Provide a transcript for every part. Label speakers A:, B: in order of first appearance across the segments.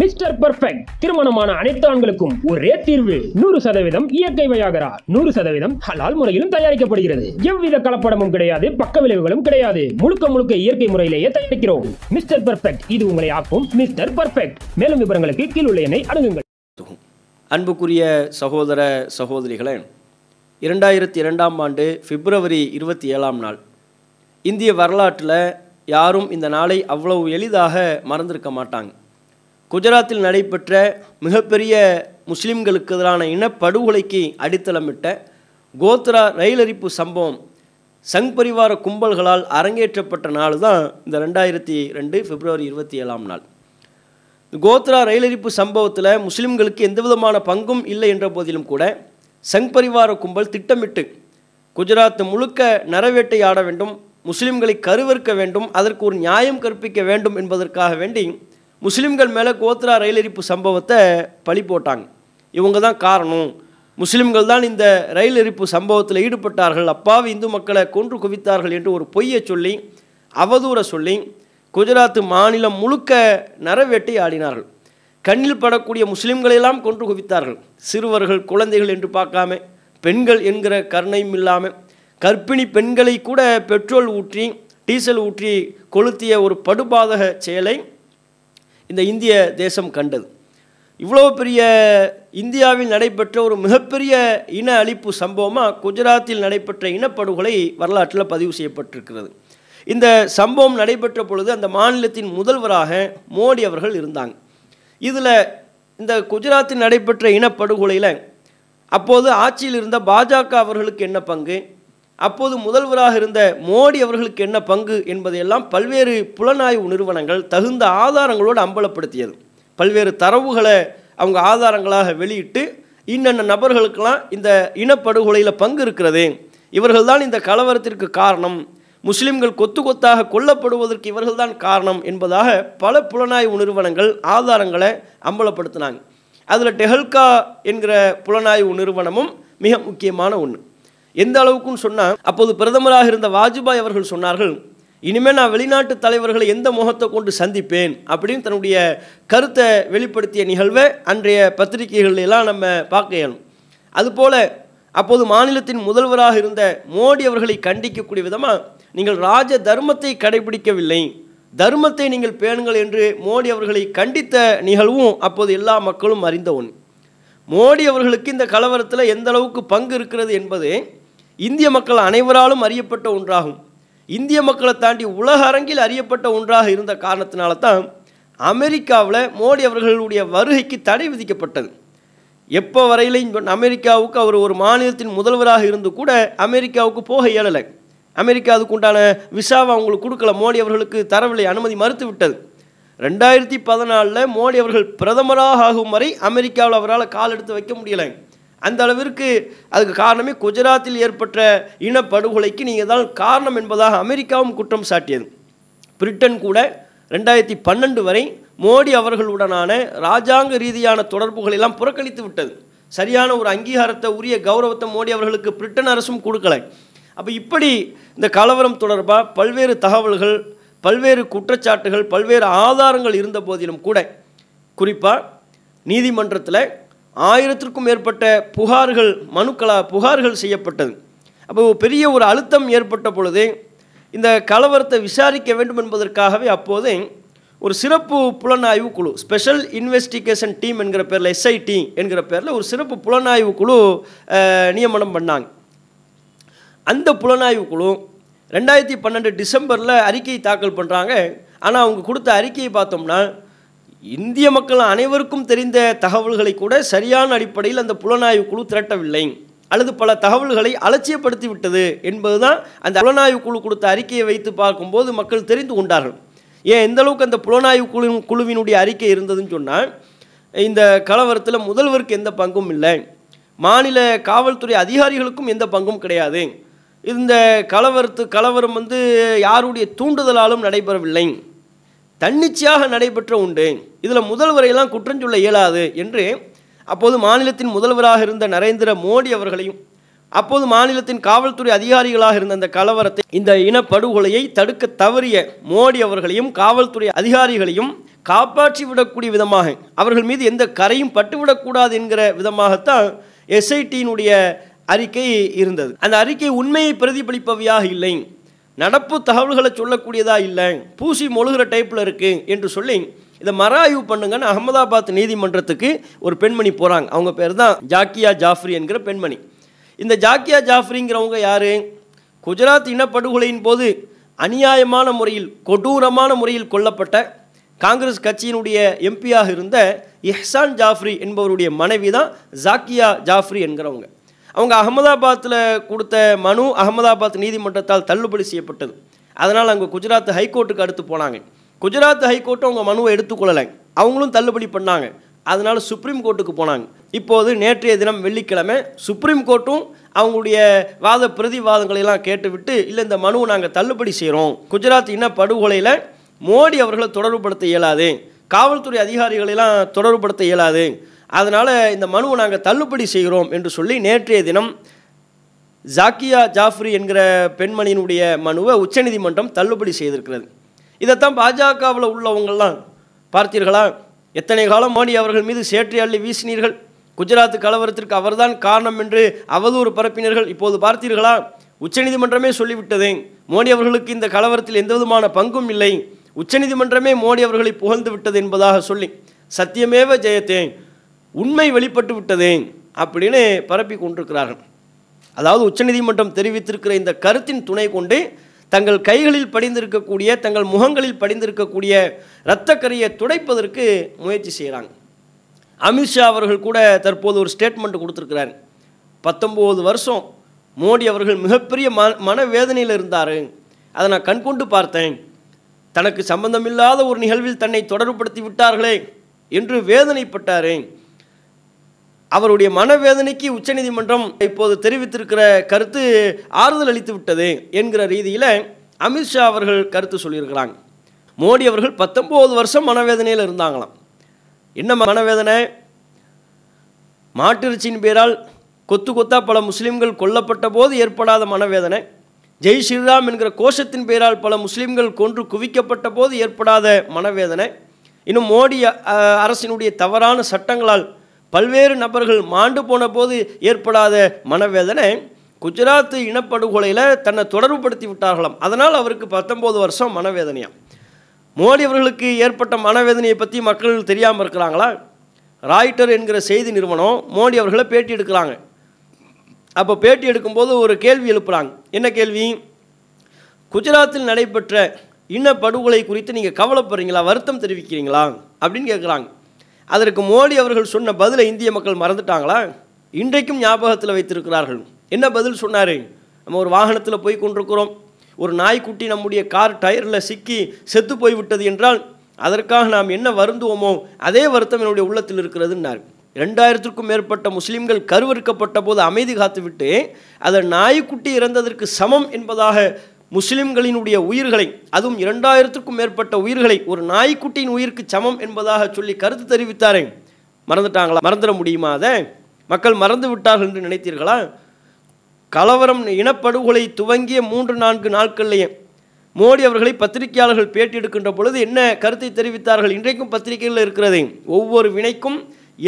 A: mister perfect திருமணமான அனைத்து ஆண்களுக்கும் ஒரே தீர்வு நூறு சதவீதம் இயற்கை வயாகரா நூறு சதவீதம் ஹலால் முறையிலும் தயாரிக்கப்படுகிறது எவ்வித கலப்படமும் கிடையாது பக்க விளைவுகளும் கிடையாது முழுக்க முழுக்க இயற்கை முறையிலேயே தயாரிக்கிறோம் மிஸ்டர் பர்ஃபெக்ட் இது உங்களை ஆக்கும் மிஸ்டர் பர்ஃபெக்ட் மேலும் விவரங்களுக்கு கீழுள்ள எண்ணை அணுகுங்கள் அன்புக்குரிய சகோதர சகோதரிகளே இரண்டாயிரத்தி இரண்டாம் ஆண்டு பிப்ரவரி இருபத்தி ஏழாம் நாள் இந்திய வரலாற்றில் யாரும் இந்த நாளை அவ்வளவு எளிதாக மறந்திருக்க மாட்டாங்க குஜராத்தில் நடைபெற்ற மிகப்பெரிய முஸ்லிம்களுக்கு எதிரான இனப்படுகொலைக்கு அடித்தளமிட்ட கோத்ரா ரயிலரிப்பு சம்பவம் சங் பரிவார கும்பல்களால் அரங்கேற்றப்பட்ட நாள் தான் இந்த ரெண்டாயிரத்தி ரெண்டு பிப்ரவரி இருபத்தி ஏழாம் நாள் கோத்ரா ரயிலரிப்பு சம்பவத்தில் முஸ்லிம்களுக்கு எந்த விதமான பங்கும் இல்லை என்ற போதிலும் கூட சங் பரிவார கும்பல் திட்டமிட்டு குஜராத் முழுக்க நரவேட்டை ஆட வேண்டும் முஸ்லிம்களை கருவறுக்க வேண்டும் அதற்கு ஒரு நியாயம் கற்பிக்க வேண்டும் என்பதற்காக வேண்டி முஸ்லீம்கள் மேலே கோத்ரா ரயில் எரிப்பு சம்பவத்தை பழி போட்டாங்க இவங்க தான் காரணம் முஸ்லீம்கள் தான் இந்த ரயில் எரிப்பு சம்பவத்தில் ஈடுபட்டார்கள் அப்பாவி இந்து மக்களை கொன்று குவித்தார்கள் என்று ஒரு பொய்யை சொல்லி அவதூற சொல்லி குஜராத் மாநிலம் முழுக்க நரவேட்டை ஆடினார்கள் கண்ணில் படக்கூடிய முஸ்லீம்களையெல்லாம் கொன்று குவித்தார்கள் சிறுவர்கள் குழந்தைகள் என்று பார்க்காம பெண்கள் என்கிற கருணையும் இல்லாமல் கர்ப்பிணி பெண்களை கூட பெட்ரோல் ஊற்றி டீசல் ஊற்றி கொளுத்திய ஒரு படுபாதக செயலை இந்த இந்திய தேசம் கண்டது இவ்வளோ பெரிய இந்தியாவில் நடைபெற்ற ஒரு மிகப்பெரிய இன அழிப்பு சம்பவமாக குஜராத்தில் நடைபெற்ற இனப்படுகொலை வரலாற்றில் பதிவு செய்யப்பட்டிருக்கிறது இந்த சம்பவம் நடைபெற்ற பொழுது அந்த மாநிலத்தின் முதல்வராக மோடி அவர்கள் இருந்தாங்க இதில் இந்த குஜராத்தில் நடைபெற்ற இனப்படுகொலையில் அப்போது ஆட்சியில் இருந்த பாஜக அவர்களுக்கு என்ன பங்கு அப்போது முதல்வராக இருந்த மோடி அவர்களுக்கு என்ன பங்கு என்பதையெல்லாம் பல்வேறு புலனாய்வு நிறுவனங்கள் தகுந்த ஆதாரங்களோடு அம்பலப்படுத்தியது பல்வேறு தரவுகளை அவங்க ஆதாரங்களாக வெளியிட்டு இன்னென்ன நபர்களுக்கெல்லாம் இந்த இனப்படுகொலையில் பங்கு இருக்கிறது இவர்கள்தான் இந்த கலவரத்திற்கு காரணம் முஸ்லிம்கள் கொத்து கொத்தாக கொல்லப்படுவதற்கு இவர்கள்தான் காரணம் என்பதாக பல புலனாய்வு நிறுவனங்கள் ஆதாரங்களை அம்பலப்படுத்தினாங்க அதில் டெஹல்கா என்கிற புலனாய்வு நிறுவனமும் மிக முக்கியமான ஒன்று எந்த அளவுக்கும் சொன்னால் அப்போது பிரதமராக இருந்த வாஜ்பாய் அவர்கள் சொன்னார்கள் இனிமேல் நான் வெளிநாட்டு தலைவர்களை எந்த முகத்தை கொண்டு சந்திப்பேன் அப்படின்னு தன்னுடைய கருத்தை வெளிப்படுத்திய நிகழ்வை அன்றைய பத்திரிகைகளெல்லாம் நம்ம பார்க்க இயலும் அதுபோல் அப்போது மாநிலத்தின் முதல்வராக இருந்த மோடி அவர்களை கண்டிக்கக்கூடிய விதமாக நீங்கள் ராஜ தர்மத்தை கடைபிடிக்கவில்லை தர்மத்தை நீங்கள் பேணுங்கள் என்று மோடி அவர்களை கண்டித்த நிகழ்வும் அப்போது எல்லா மக்களும் அறிந்த ஒன்று மோடி அவர்களுக்கு இந்த கலவரத்தில் எந்த அளவுக்கு பங்கு இருக்கிறது என்பது இந்திய மக்கள் அனைவராலும் அறியப்பட்ட ஒன்றாகும் இந்திய மக்களை தாண்டி உலக அரங்கில் அறியப்பட்ட ஒன்றாக இருந்த காரணத்தினால தான் அமெரிக்காவில் மோடி அவர்களுடைய வருகைக்கு தடை விதிக்கப்பட்டது எப்போ வரையிலையும் அமெரிக்காவுக்கு அவர் ஒரு மாநிலத்தின் முதல்வராக இருந்து கூட அமெரிக்காவுக்கு போக இயலலை அமெரிக்கா அதுக்குண்டான விசாவை அவங்களுக்கு கொடுக்கல மோடி அவர்களுக்கு தரவில்லை அனுமதி மறுத்து விட்டது ரெண்டாயிரத்தி பதினாலில் மோடி அவர்கள் பிரதமராக ஆகும் வரை அமெரிக்காவில் அவரால் கால் எடுத்து வைக்க முடியலை அந்த அளவிற்கு அதுக்கு காரணமே குஜராத்தில் ஏற்பட்ட இனப்படுகொலைக்கு நீங்கள் தான் காரணம் என்பதாக அமெரிக்காவும் குற்றம் சாட்டியது பிரிட்டன் கூட ரெண்டாயிரத்தி பன்னெண்டு வரை மோடி அவர்களுடனான இராஜாங்க ரீதியான தொடர்புகளெல்லாம் புறக்கணித்து விட்டது சரியான ஒரு அங்கீகாரத்தை உரிய கௌரவத்தை மோடி அவர்களுக்கு பிரிட்டன் அரசும் கொடுக்கலை அப்போ இப்படி இந்த கலவரம் தொடர்பாக பல்வேறு தகவல்கள் பல்வேறு குற்றச்சாட்டுகள் பல்வேறு ஆதாரங்கள் இருந்த போதிலும் கூட குறிப்பாக நீதிமன்றத்தில் ஆயிரத்திற்கும் மேற்பட்ட புகார்கள் மனுக்களாக புகார்கள் செய்யப்பட்டது அப்போ பெரிய ஒரு அழுத்தம் ஏற்பட்ட பொழுது இந்த கலவரத்தை விசாரிக்க வேண்டும் என்பதற்காகவே அப்போது ஒரு சிறப்பு புலனாய்வு குழு ஸ்பெஷல் இன்வெஸ்டிகேஷன் டீம் என்கிற பேரில் எஸ்ஐடி என்கிற பேரில் ஒரு சிறப்பு புலனாய்வு குழு நியமனம் பண்ணாங்க அந்த புலனாய்வு குழு ரெண்டாயிரத்தி பன்னெண்டு டிசம்பரில் அறிக்கையை தாக்கல் பண்ணுறாங்க ஆனால் அவங்க கொடுத்த அறிக்கையை பார்த்தோம்னா இந்திய மக்கள் அனைவருக்கும் தெரிந்த தகவல்களை கூட சரியான அடிப்படையில் அந்த புலனாய்வு குழு திரட்டவில்லை அல்லது பல தகவல்களை அலட்சியப்படுத்தி விட்டது என்பதுதான் அந்த புலனாய்வு குழு கொடுத்த அறிக்கையை வைத்து பார்க்கும்போது மக்கள் தெரிந்து கொண்டார்கள் ஏன் எந்த அளவுக்கு அந்த புலனாய்வு குழு குழுவினுடைய அறிக்கை இருந்ததுன்னு சொன்னால் இந்த கலவரத்தில் முதல்வருக்கு எந்த பங்கும் இல்லை மாநில காவல்துறை அதிகாரிகளுக்கும் எந்த பங்கும் கிடையாது இந்த கலவரத்து கலவரம் வந்து யாருடைய தூண்டுதலாலும் நடைபெறவில்லை தன்னிச்சையாக நடைபெற்ற உண்டு இதில் முதல்வரையெல்லாம் குற்றம் சொல்ல இயலாது என்று அப்போது மாநிலத்தின் முதல்வராக இருந்த நரேந்திர மோடி அவர்களையும் அப்போது மாநிலத்தின் காவல்துறை அதிகாரிகளாக இருந்த அந்த கலவரத்தை இந்த இனப்படுகொலையை தடுக்க தவறிய மோடி அவர்களையும் காவல்துறை அதிகாரிகளையும் காப்பாற்றி விடக்கூடிய விதமாக அவர்கள் மீது எந்த கரையும் பட்டுவிடக்கூடாது என்கிற விதமாகத்தான் எஸ்ஐடியினுடைய அறிக்கை இருந்தது அந்த அறிக்கை உண்மையை பிரதிபலிப்பவையாக இல்லை நடப்பு தகவல்களை சொல்லக்கூடியதாக இல்லை பூசி மொழுகிற டைப்பில் இருக்குது என்று சொல்லி இதை மறாய்வு பண்ணுங்கன்னு அகமதாபாத் நீதிமன்றத்துக்கு ஒரு பெண்மணி போகிறாங்க அவங்க பேர் தான் ஜாக்கியா ஜாஃப்ரி என்கிற பெண்மணி இந்த ஜாக்கியா ஜாஃப்ரிங்கிறவங்க யார் குஜராத் இனப்படுகொலையின் போது அநியாயமான முறையில் கொடூரமான முறையில் கொல்லப்பட்ட காங்கிரஸ் கட்சியினுடைய எம்பியாக இருந்த இஹ்சான் ஜாஃப்ரி என்பவருடைய மனைவி தான் ஜாக்கியா ஜாஃப்ரி என்கிறவங்க அவங்க அகமதாபாத்தில் கொடுத்த மனு அகமதாபாத் நீதிமன்றத்தால் தள்ளுபடி செய்யப்பட்டது அதனால் அவங்க குஜராத் ஹைகோர்ட்டுக்கு அடுத்து போனாங்க குஜராத் ஹைகோர்ட்டு அவங்க மனுவை எடுத்துக்கொள்ளலை அவங்களும் தள்ளுபடி பண்ணாங்க அதனால் சுப்ரீம் கோர்ட்டுக்கு போனாங்க இப்போது நேற்றைய தினம் வெள்ளிக்கிழமை சுப்ரீம் கோர்ட்டும் அவங்களுடைய வாத பிரதிவாதங்களையெல்லாம் கேட்டுவிட்டு இல்லை இந்த மனுவை நாங்கள் தள்ளுபடி செய்கிறோம் குஜராத் இன்ன படுகொலையில் மோடி அவர்களை தொடர்புபடுத்த இயலாது காவல்துறை அதிகாரிகளெல்லாம் தொடர்புபடுத்த இயலாது அதனால் இந்த மனுவை நாங்கள் தள்ளுபடி செய்கிறோம் என்று சொல்லி நேற்றைய தினம் ஜாக்கியா ஜாஃப்ரி என்கிற பெண்மணியினுடைய மனுவை உச்சநீதிமன்றம் தள்ளுபடி செய்திருக்கிறது இதைத்தான் பாஜகவில் உள்ளவங்கள்லாம் பார்த்தீர்களா எத்தனை காலம் மோடி அவர்கள் மீது சேற்றி அள்ளி வீசினீர்கள் குஜராத் கலவரத்திற்கு அவர்தான் காரணம் என்று அவதூறு பரப்பினீர்கள் இப்போது பார்த்தீர்களா உச்சநீதிமன்றமே சொல்லிவிட்டது மோடி அவர்களுக்கு இந்த கலவரத்தில் எந்த விதமான பங்கும் இல்லை உச்சநீதிமன்றமே மோடி அவர்களை புகழ்ந்து விட்டது என்பதாக சொல்லி சத்தியமேவ ஜெயத்தேன் உண்மை வெளிப்பட்டு விட்டதே அப்படின்னு பரப்பி கொண்டிருக்கிறார்கள் அதாவது உச்சநீதிமன்றம் தெரிவித்திருக்கிற இந்த கருத்தின் துணை கொண்டு தங்கள் கைகளில் படிந்திருக்கக்கூடிய தங்கள் முகங்களில் படிந்திருக்கக்கூடிய இரத்தக்கரியை துடைப்பதற்கு முயற்சி செய்கிறாங்க அமித்ஷா அவர்கள் கூட தற்போது ஒரு ஸ்டேட்மெண்ட் கொடுத்துருக்கிறார் பத்தொம்போது வருஷம் மோடி அவர்கள் மிகப்பெரிய ம மனவேதனையில் இருந்தார் அதை நான் கண்கொண்டு பார்த்தேன் தனக்கு சம்பந்தமில்லாத ஒரு நிகழ்வில் தன்னை தொடர்புபடுத்தி விட்டார்களே என்று வேதனைப்பட்டார் அவருடைய மனவேதனைக்கு உச்சநீதிமன்றம் இப்போது தெரிவித்திருக்கிற கருத்து ஆறுதல் அளித்து விட்டது என்கிற ரீதியில் அமித்ஷா அவர்கள் கருத்து சொல்லியிருக்கிறாங்க மோடி அவர்கள் பத்தொம்போது வருஷம் மனவேதனையில் இருந்தாங்களாம் என்ன மனவேதனை மாட்டிறச்சியின் பேரால் கொத்து கொத்தா பல முஸ்லீம்கள் கொல்லப்பட்ட போது ஏற்படாத மனவேதனை ஜெய் ஸ்ரீராம் என்கிற கோஷத்தின் பெயரால் பல முஸ்லீம்கள் கொன்று குவிக்கப்பட்ட போது ஏற்படாத மனவேதனை இன்னும் மோடி அரசினுடைய தவறான சட்டங்களால் பல்வேறு நபர்கள் மாண்டு போன போது ஏற்படாத மனவேதனை குஜராத் இனப்படுகொலையில் தன்னை தொடர்புபடுத்தி விட்டார்களாம் அதனால் அவருக்கு பத்தொம்போது வருஷம் மனவேதனையாம் மோடி அவர்களுக்கு ஏற்பட்ட மனவேதனையை பற்றி மக்கள் தெரியாமல் இருக்கிறாங்களா ராய்டர் என்கிற செய்தி நிறுவனம் மோடி அவர்களை பேட்டி எடுக்கிறாங்க அப்போ பேட்டி எடுக்கும்போது ஒரு கேள்வி எழுப்புகிறாங்க என்ன கேள்வி குஜராத்தில் நடைபெற்ற இன படுகொலை குறித்து நீங்கள் கவலைப்படுறீங்களா வருத்தம் தெரிவிக்கிறீங்களா அப்படின்னு கேட்குறாங்க அதற்கு மோடி அவர்கள் சொன்ன பதிலை இந்திய மக்கள் மறந்துட்டாங்களா இன்றைக்கும் ஞாபகத்தில் வைத்திருக்கிறார்கள் என்ன பதில் சொன்னார் நம்ம ஒரு வாகனத்தில் போய் கொண்டிருக்கிறோம் ஒரு நாய்க்குட்டி நம்முடைய கார் டயரில் சிக்கி செத்து போய்விட்டது என்றால் அதற்காக நாம் என்ன வருந்துவோமோ அதே வருத்தம் என்னுடைய உள்ளத்தில் இருக்கிறதுன்னார் ரெண்டாயிரத்திற்கும் மேற்பட்ட முஸ்லீம்கள் கருவறுக்கப்பட்ட போது அமைதி காத்துவிட்டு அதை நாய்க்குட்டி இறந்ததற்கு சமம் என்பதாக முஸ்லிம்களினுடைய உயிர்களை அதுவும் இரண்டாயிரத்துக்கும் மேற்பட்ட உயிர்களை ஒரு நாய்க்குட்டியின் உயிருக்கு சமம் என்பதாக சொல்லி கருத்து தெரிவித்தாரே மறந்துட்டாங்களா மறந்துட முடியுமா அதை மக்கள் மறந்து விட்டார்கள் என்று நினைத்தீர்களா கலவரம் இனப்படுகொலை துவங்கிய மூன்று நான்கு நாட்கள்லேயே மோடி அவர்களை பத்திரிகையாளர்கள் பேட்டி எடுக்கின்ற பொழுது என்ன கருத்தை தெரிவித்தார்கள் இன்றைக்கும் பத்திரிகைகளில் இருக்கிறது ஒவ்வொரு வினைக்கும்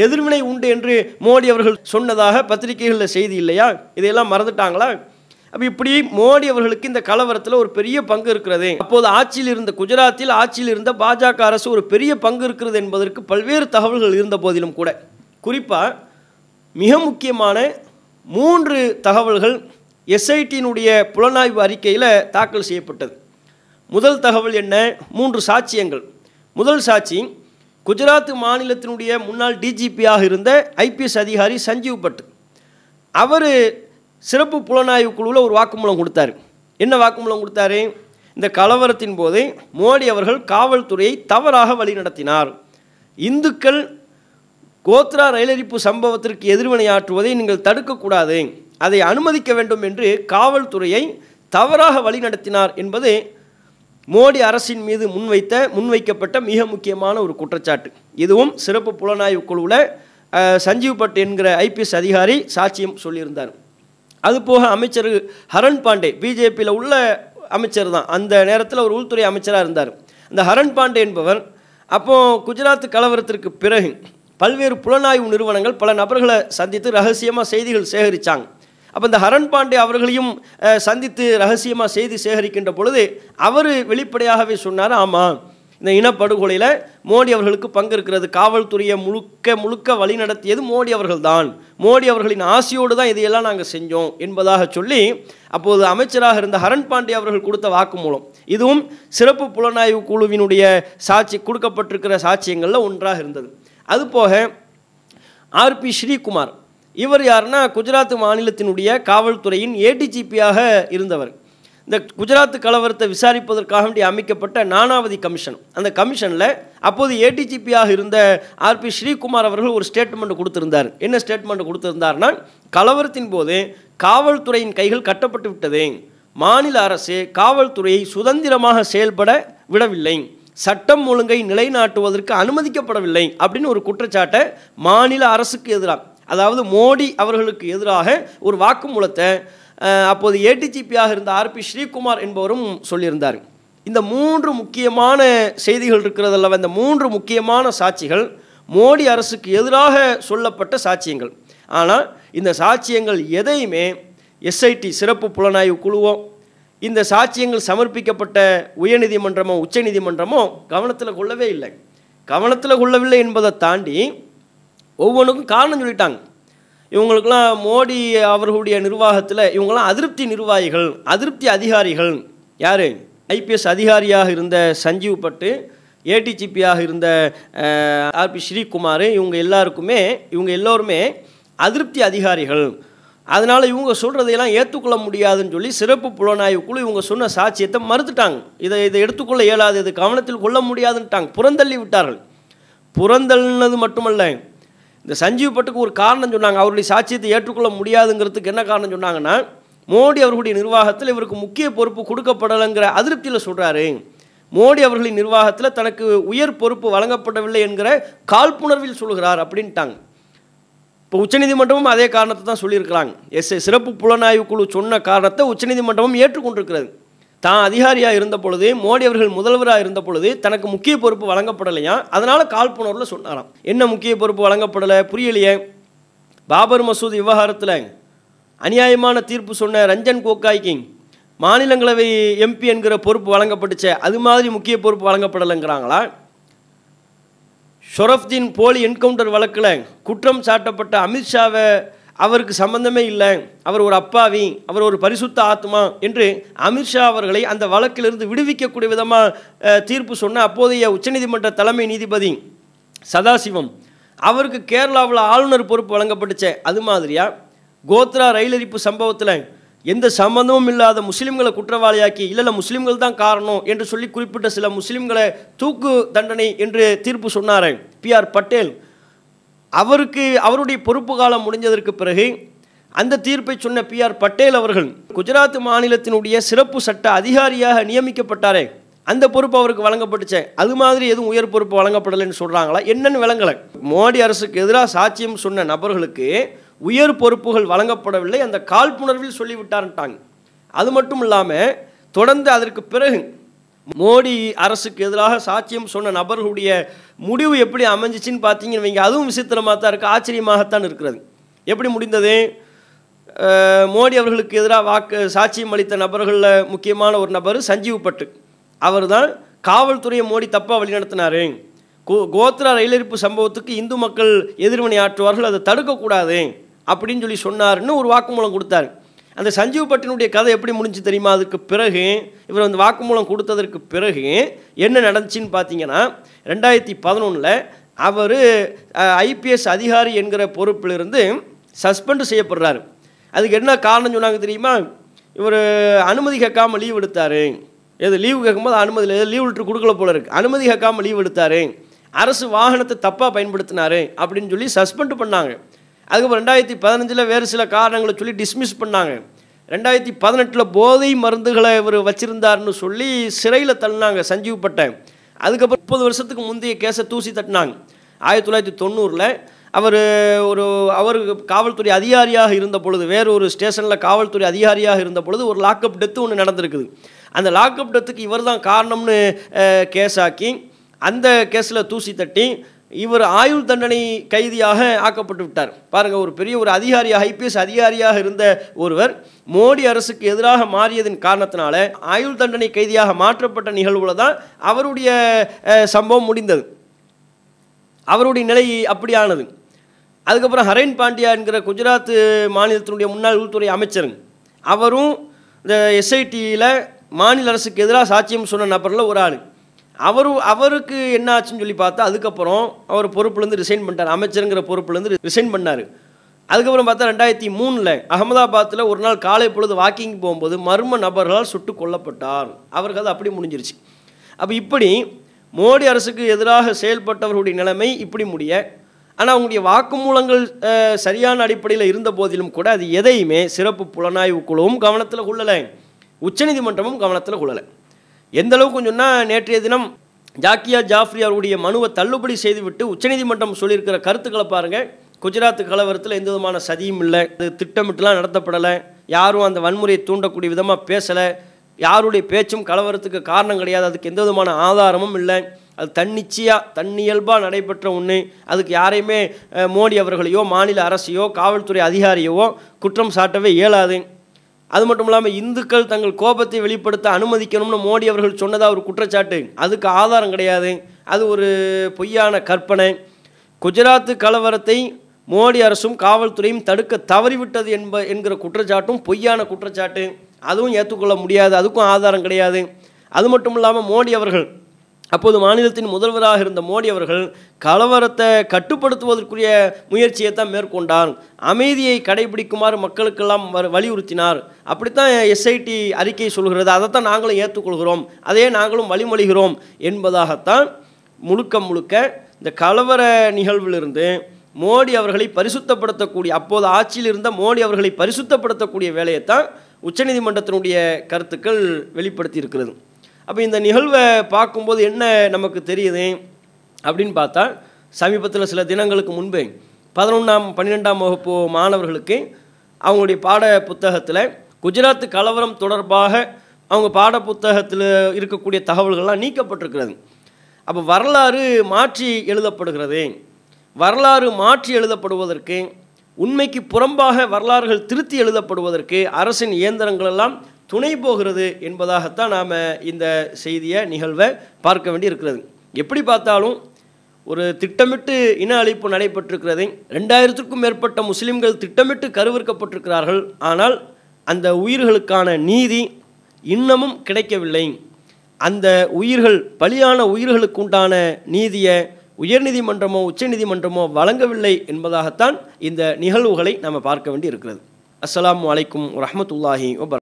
A: எதிர்வினை உண்டு என்று மோடி அவர்கள் சொன்னதாக பத்திரிகைகளில் செய்தி இல்லையா இதையெல்லாம் மறந்துட்டாங்களா அப்போ இப்படி மோடி அவர்களுக்கு இந்த கலவரத்தில் ஒரு பெரிய பங்கு இருக்கிறது அப்போது ஆட்சியில் இருந்த குஜராத்தில் ஆட்சியில் இருந்த பாஜக அரசு ஒரு பெரிய பங்கு இருக்கிறது என்பதற்கு பல்வேறு தகவல்கள் இருந்த போதிலும் கூட குறிப்பாக மிக முக்கியமான மூன்று தகவல்கள் எஸ்ஐடியினுடைய புலனாய்வு அறிக்கையில் தாக்கல் செய்யப்பட்டது முதல் தகவல் என்ன மூன்று சாட்சியங்கள் முதல் சாட்சி குஜராத் மாநிலத்தினுடைய முன்னாள் டிஜிபியாக இருந்த ஐபிஎஸ் அதிகாரி சஞ்சீவ் பட் அவர் சிறப்பு புலனாய்வு குழுவில் ஒரு வாக்குமூலம் கொடுத்தாரு என்ன வாக்குமூலம் கொடுத்தாரு இந்த கலவரத்தின் போது மோடி அவர்கள் காவல்துறையை தவறாக வழிநடத்தினார் இந்துக்கள் கோத்ரா ரயிலரிப்பு சம்பவத்திற்கு எதிர்வினையாற்றுவதை நீங்கள் தடுக்கக்கூடாது அதை அனுமதிக்க வேண்டும் என்று காவல்துறையை தவறாக வழிநடத்தினார் என்பது மோடி அரசின் மீது முன்வைத்த முன்வைக்கப்பட்ட மிக முக்கியமான ஒரு குற்றச்சாட்டு இதுவும் சிறப்பு புலனாய்வு குழுவில் சஞ்சீவ் பட் என்கிற ஐபிஎஸ் அதிகாரி சாட்சியம் சொல்லியிருந்தார் அது போக அமைச்சர் ஹரண் பாண்டே பிஜேபியில் உள்ள அமைச்சர் தான் அந்த நேரத்தில் ஒரு உள்துறை அமைச்சராக இருந்தார் இந்த ஹரண் பாண்டே என்பவர் அப்போது குஜராத் கலவரத்திற்கு பிறகு பல்வேறு புலனாய்வு நிறுவனங்கள் பல நபர்களை சந்தித்து ரகசியமாக செய்திகள் சேகரித்தாங்க அப்போ இந்த ஹரண் பாண்டே அவர்களையும் சந்தித்து ரகசியமாக செய்தி சேகரிக்கின்ற பொழுது அவர் வெளிப்படையாகவே சொன்னார் ஆமாம் இந்த இனப்படுகொலையில் மோடி அவர்களுக்கு பங்கு இருக்கிறது காவல்துறையை முழுக்க முழுக்க வழி நடத்தியது மோடி அவர்கள்தான் மோடி அவர்களின் ஆசையோடு தான் இதையெல்லாம் நாங்கள் செஞ்சோம் என்பதாக சொல்லி அப்போது அமைச்சராக இருந்த ஹரண் பாண்டே அவர்கள் கொடுத்த வாக்குமூலம் இதுவும் சிறப்பு புலனாய்வு குழுவினுடைய சாட்சி கொடுக்கப்பட்டிருக்கிற சாட்சியங்களில் ஒன்றாக இருந்தது அதுபோக ஆர்பி ஸ்ரீகுமார் இவர் யாருன்னா குஜராத் மாநிலத்தினுடைய காவல்துறையின் ஏடிஜிபியாக இருந்தவர் இந்த குஜராத் கலவரத்தை விசாரிப்பதற்காக வேண்டி அமைக்கப்பட்ட நானாவதி கமிஷன் அந்த கமிஷனில் அப்போது ஏடிஜிபியாக இருந்த ஆர்பி ஸ்ரீகுமார் அவர்கள் ஒரு ஸ்டேட்மெண்ட் கொடுத்திருந்தார் என்ன ஸ்டேட்மெண்ட் கொடுத்திருந்தார்னா கலவரத்தின் போது காவல்துறையின் கைகள் கட்டப்பட்டு விட்டது மாநில அரசு காவல்துறையை சுதந்திரமாக செயல்பட விடவில்லை சட்டம் ஒழுங்கை நிலைநாட்டுவதற்கு அனுமதிக்கப்படவில்லை அப்படின்னு ஒரு குற்றச்சாட்டை மாநில அரசுக்கு எதிராக அதாவது மோடி அவர்களுக்கு எதிராக ஒரு வாக்குமூலத்தை அப்போது ஏடிஜிபியாக இருந்த ஆர்பி ஸ்ரீகுமார் என்பவரும் சொல்லியிருந்தார் இந்த மூன்று முக்கியமான செய்திகள் இருக்கிறதல்லவா இந்த மூன்று முக்கியமான சாட்சிகள் மோடி அரசுக்கு எதிராக சொல்லப்பட்ட சாட்சியங்கள் ஆனால் இந்த சாட்சியங்கள் எதையுமே எஸ்ஐடி சிறப்பு புலனாய்வு குழுவோ இந்த சாட்சியங்கள் சமர்ப்பிக்கப்பட்ட உயர்நீதிமன்றமோ உச்சநீதிமன்றமோ கவனத்தில் கொள்ளவே இல்லை கவனத்தில் கொள்ளவில்லை என்பதை தாண்டி ஒவ்வொன்றுக்கும் காரணம் சொல்லிட்டாங்க இவங்களுக்கெல்லாம் மோடி அவர்களுடைய நிர்வாகத்தில் இவங்கெல்லாம் அதிருப்தி நிர்வாகிகள் அதிருப்தி அதிகாரிகள் யார் ஐபிஎஸ் அதிகாரியாக இருந்த சஞ்சீவ் பட்டு ஏடிஜிபியாக இருந்த ஆர்பி ஸ்ரீகுமார் இவங்க எல்லாருக்குமே இவங்க எல்லோருமே அதிருப்தி அதிகாரிகள் அதனால் இவங்க சொல்கிறதையெல்லாம் ஏற்றுக்கொள்ள முடியாதுன்னு சொல்லி சிறப்பு புலனாய்வு குழு இவங்க சொன்ன சாட்சியத்தை மறுத்துட்டாங்க இதை இதை எடுத்துக்கொள்ள இயலாது இது கவனத்தில் கொள்ள முடியாதுன்ட்டாங்க புறந்தள்ளி விட்டார்கள் புறந்தள்ளினது மட்டுமல்ல இந்த சஞ்சீவ் பட்டுக்கு ஒரு காரணம் சொன்னாங்க அவருடைய சாட்சியத்தை ஏற்றுக்கொள்ள முடியாதுங்கிறதுக்கு என்ன காரணம் சொன்னாங்கன்னா மோடி அவர்களுடைய நிர்வாகத்தில் இவருக்கு முக்கிய பொறுப்பு கொடுக்கப்படலைங்கிற அதிருப்தியில் சொல்கிறாரு மோடி அவர்களின் நிர்வாகத்தில் தனக்கு உயர் பொறுப்பு வழங்கப்படவில்லை என்கிற காழ்ப்புணர்வில் சொல்கிறார் அப்படின்ட்டாங்க இப்போ உச்சநீதிமன்றமும் அதே காரணத்தை தான் சொல்லியிருக்கிறாங்க எஸ் சிறப்பு புலனாய்வு குழு சொன்ன காரணத்தை உச்சநீதிமன்றமும் ஏற்றுக்கொண்டிருக்கிறது தான் அதிகாரியாக இருந்த பொழுது மோடி அவர்கள் முதல்வராக இருந்த பொழுது தனக்கு முக்கிய பொறுப்பு வழங்கப்படலையா அதனால் காழ்ப்புணர்வில் சொன்னாராம் என்ன முக்கிய பொறுப்பு வழங்கப்படலை புரியலையே பாபர் மசூத் விவகாரத்தில் அநியாயமான தீர்ப்பு சொன்ன ரஞ்சன் கோகாய்கிங் மாநிலங்களவை எம்பி என்கிற பொறுப்பு வழங்கப்பட்டுச்சே அது மாதிரி முக்கிய பொறுப்பு வழங்கப்படலைங்கிறாங்களா ஷொரஃப்தீன் போலி என்கவுண்டர் வழக்கில் குற்றம் சாட்டப்பட்ட அமித்ஷாவை அவருக்கு சம்பந்தமே இல்லை அவர் ஒரு அப்பாவி அவர் ஒரு பரிசுத்த ஆத்மா என்று அமித்ஷா அவர்களை அந்த வழக்கிலிருந்து விடுவிக்கக்கூடிய விதமாக தீர்ப்பு சொன்ன அப்போதைய உச்சநீதிமன்ற தலைமை நீதிபதி சதாசிவம் அவருக்கு கேரளாவில் ஆளுநர் பொறுப்பு வழங்கப்பட்டுச்சே அது மாதிரியா கோத்ரா ரயிலரிப்பு சம்பவத்தில் எந்த சம்மந்தமும் இல்லாத முஸ்லீம்களை குற்றவாளியாக்கி இல்லை இல்லை முஸ்லீம்கள் தான் காரணம் என்று சொல்லி குறிப்பிட்ட சில முஸ்லீம்களை தூக்கு தண்டனை என்று தீர்ப்பு சொன்னார் பி ஆர் பட்டேல் அவருக்கு அவருடைய பொறுப்பு காலம் முடிஞ்சதற்கு பிறகு அந்த தீர்ப்பை சொன்ன பி ஆர் பட்டேல் அவர்கள் குஜராத் மாநிலத்தினுடைய சிறப்பு சட்ட அதிகாரியாக நியமிக்கப்பட்டாரே அந்த பொறுப்பு அவருக்கு வழங்கப்பட்டுச்சே அது மாதிரி எதுவும் உயர் பொறுப்பு வழங்கப்படலைன்னு சொல்கிறாங்களா என்னன்னு விளங்கலை மோடி அரசுக்கு எதிராக சாட்சியம் சொன்ன நபர்களுக்கு உயர் பொறுப்புகள் வழங்கப்படவில்லை அந்த காழ்ப்புணர்வில் சொல்லிவிட்டார்ட்டாங்க அது மட்டும் இல்லாமல் தொடர்ந்து அதற்கு பிறகு மோடி அரசுக்கு எதிராக சாட்சியம் சொன்ன நபர்களுடைய முடிவு எப்படி அமைஞ்சிச்சின்னு பார்த்தீங்கன்னு வைங்க அதுவும் விசித்திரமாக தான் இருக்குது ஆச்சரியமாகத்தான் இருக்கிறது எப்படி முடிந்தது மோடி அவர்களுக்கு எதிராக வாக்கு சாட்சியம் அளித்த நபர்களில் முக்கியமான ஒரு நபர் சஞ்சீவ் பட்டு அவர் தான் காவல்துறையை மோடி தப்பாக வழிநடத்தினார் கோ கோத்ரா இருப்பு சம்பவத்துக்கு இந்து மக்கள் எதிர்வினை ஆற்றுவார்கள் அதை தடுக்கக்கூடாது அப்படின்னு சொல்லி சொன்னார்னு ஒரு வாக்குமூலம் கொடுத்தாரு அந்த சஞ்சீவ் பட்டினுடைய கதை எப்படி முடிஞ்சு தெரியுமா அதுக்கு பிறகு இவர் வந்து வாக்குமூலம் கொடுத்ததற்கு பிறகு என்ன நடந்துச்சுன்னு பார்த்தீங்கன்னா ரெண்டாயிரத்தி பதினொன்றில் அவர் ஐபிஎஸ் அதிகாரி என்கிற பொறுப்பிலிருந்து சஸ்பெண்ட் செய்யப்படுறாரு அதுக்கு என்ன காரணம் சொன்னாங்க தெரியுமா இவர் அனுமதி கேட்காமல் லீவ் எடுத்தார் எது லீவு கேட்கும்போது அனுமதி லீவ் விட்டு கொடுக்கல போல இருக்குது அனுமதி கேட்காமல் லீவ் எடுத்தார் அரசு வாகனத்தை தப்பாக பயன்படுத்தினார் அப்படின்னு சொல்லி சஸ்பெண்ட் பண்ணாங்க அதுக்கப்புறம் ரெண்டாயிரத்தி பதினஞ்சில் வேறு சில காரணங்களை சொல்லி டிஸ்மிஸ் பண்ணாங்க ரெண்டாயிரத்தி பதினெட்டில் போதை மருந்துகளை இவர் வச்சுருந்தார்னு சொல்லி சிறையில் தள்ளினாங்க சஞ்சீவ் அதுக்கப்புறம் முப்பது வருஷத்துக்கு முந்தைய கேஸை தூசி தட்டினாங்க ஆயிரத்தி தொள்ளாயிரத்தி தொண்ணூறில் அவர் ஒரு அவர் காவல்துறை அதிகாரியாக இருந்த பொழுது வேறு ஒரு ஸ்டேஷனில் காவல்துறை அதிகாரியாக இருந்த பொழுது ஒரு லாக்அப் டெத்து ஒன்று நடந்திருக்குது அந்த லாக்அப் டெத்துக்கு இவர் தான் காரணம்னு கேஸ் ஆக்கி அந்த கேஸில் தூசி தட்டி இவர் ஆயுள் தண்டனை கைதியாக ஆக்கப்பட்டு விட்டார் பாருங்கள் ஒரு பெரிய ஒரு அதிகாரியாக ஐபிஎஸ் அதிகாரியாக இருந்த ஒருவர் மோடி அரசுக்கு எதிராக மாறியதன் காரணத்தினால ஆயுள் தண்டனை கைதியாக மாற்றப்பட்ட நிகழ்வுல தான் அவருடைய சம்பவம் முடிந்தது அவருடைய நிலை அப்படியானது அதுக்கப்புறம் ஹரேன் பாண்டியா என்கிற குஜராத் மாநிலத்தினுடைய முன்னாள் உள்துறை அமைச்சருங்க அவரும் இந்த எஸ்ஐடியில் மாநில அரசுக்கு எதிராக சாட்சியம் சொன்ன நபரில் ஒரு ஆள் அவரு அவருக்கு என்ன ஆச்சுன்னு சொல்லி பார்த்தா அதுக்கப்புறம் அவர் பொறுப்புலேருந்து ரிசைன் பண்ணிட்டார் அமைச்சருங்கிற பொறுப்புலேருந்து ரிசைன் பண்ணார் அதுக்கப்புறம் பார்த்தா ரெண்டாயிரத்தி மூணில் அகமதாபாத்தில் ஒரு நாள் காலை பொழுது வாக்கிங் போகும்போது மர்ம நபர்களால் சுட்டு கொல்லப்பட்டார் அவருக்கு அது அப்படி முடிஞ்சிருச்சு அப்போ இப்படி மோடி அரசுக்கு எதிராக செயல்பட்டவர்களுடைய நிலைமை இப்படி முடிய ஆனால் அவங்களுடைய வாக்குமூலங்கள் சரியான அடிப்படையில் இருந்த போதிலும் கூட அது எதையுமே சிறப்பு புலனாய்வு குழுவும் கவனத்தில் கொள்ளலை உச்சநீதிமன்றமும் கவனத்தில் கொள்ளலை எந்த அளவுக்கு சொன்னால் நேற்றைய தினம் ஜாக்கியா ஜாஃப்ரி அவருடைய மனுவை தள்ளுபடி செய்துவிட்டு உச்சநீதிமன்றம் சொல்லியிருக்கிற கருத்துக்களை பாருங்கள் குஜராத் கலவரத்தில் எந்த விதமான சதியும் இல்லை இது திட்டமிட்டுலாம் நடத்தப்படலை யாரும் அந்த வன்முறையை தூண்டக்கூடிய விதமாக பேசலை யாருடைய பேச்சும் கலவரத்துக்கு காரணம் கிடையாது அதுக்கு எந்த விதமான ஆதாரமும் இல்லை அது தன்னிச்சையாக தன்னியல்பாக நடைபெற்ற ஒன்று அதுக்கு யாரையுமே மோடி அவர்களையோ மாநில அரசையோ காவல்துறை அதிகாரியவோ குற்றம் சாட்டவே இயலாது அது மட்டும் இல்லாமல் இந்துக்கள் தங்கள் கோபத்தை வெளிப்படுத்த அனுமதிக்கணும்னு மோடி அவர்கள் சொன்னதாக ஒரு குற்றச்சாட்டு அதுக்கு ஆதாரம் கிடையாது அது ஒரு பொய்யான கற்பனை குஜராத்து கலவரத்தை மோடி அரசும் காவல்துறையும் தடுக்க தவறிவிட்டது என்ப என்கிற குற்றச்சாட்டும் பொய்யான குற்றச்சாட்டு அதுவும் ஏற்றுக்கொள்ள முடியாது அதுக்கும் ஆதாரம் கிடையாது அது மட்டும் இல்லாமல் மோடி அவர்கள் அப்போது மாநிலத்தின் முதல்வராக இருந்த மோடி அவர்கள் கலவரத்தை கட்டுப்படுத்துவதற்குரிய முயற்சியை தான் மேற்கொண்டார் அமைதியை கடைபிடிக்குமாறு மக்களுக்கெல்லாம் வ வலியுறுத்தினார் அப்படித்தான் எஸ்ஐடி அறிக்கை சொல்கிறது அதைத்தான் நாங்களும் ஏற்றுக்கொள்கிறோம் அதையே நாங்களும் வழிமொழிகிறோம் என்பதாகத்தான் முழுக்க முழுக்க இந்த கலவர நிகழ்விலிருந்து மோடி அவர்களை பரிசுத்தப்படுத்தக்கூடிய அப்போது ஆட்சியில் இருந்த மோடி அவர்களை பரிசுத்தப்படுத்தக்கூடிய வேலையைத்தான் உச்சநீதிமன்றத்தினுடைய கருத்துக்கள் வெளிப்படுத்தி இருக்கிறது அப்போ இந்த நிகழ்வை பார்க்கும்போது என்ன நமக்கு தெரியுது அப்படின்னு பார்த்தா சமீபத்தில் சில தினங்களுக்கு முன்பே பதினொன்றாம் பன்னிரெண்டாம் வகுப்பு மாணவர்களுக்கு அவங்களுடைய பாட புத்தகத்தில் குஜராத் கலவரம் தொடர்பாக அவங்க பாட புத்தகத்தில் இருக்கக்கூடிய தகவல்கள்லாம் நீக்கப்பட்டிருக்கிறது அப்போ வரலாறு மாற்றி எழுதப்படுகிறது வரலாறு மாற்றி எழுதப்படுவதற்கு உண்மைக்கு புறம்பாக வரலாறுகள் திருத்தி எழுதப்படுவதற்கு அரசின் இயந்திரங்களெல்லாம் துணை போகிறது என்பதாகத்தான் நாம் இந்த செய்தியை நிகழ்வை பார்க்க வேண்டி இருக்கிறது எப்படி பார்த்தாலும் ஒரு திட்டமிட்டு இன அழிப்பு நடைபெற்றிருக்கிறது ரெண்டாயிரத்திற்கும் மேற்பட்ட முஸ்லீம்கள் திட்டமிட்டு கருவிற்கப்பட்டிருக்கிறார்கள் ஆனால் அந்த உயிர்களுக்கான நீதி இன்னமும் கிடைக்கவில்லை அந்த உயிர்கள் பலியான உயிர்களுக்கு உண்டான நீதியை உயர்நீதிமன்றமோ உச்சநீதிமன்றமோ வழங்கவில்லை என்பதாகத்தான் இந்த நிகழ்வுகளை நாம் பார்க்க வேண்டி இருக்கிறது அஸ்லாம் வலைக்கம் வரமத்துல்லாஹி வபர்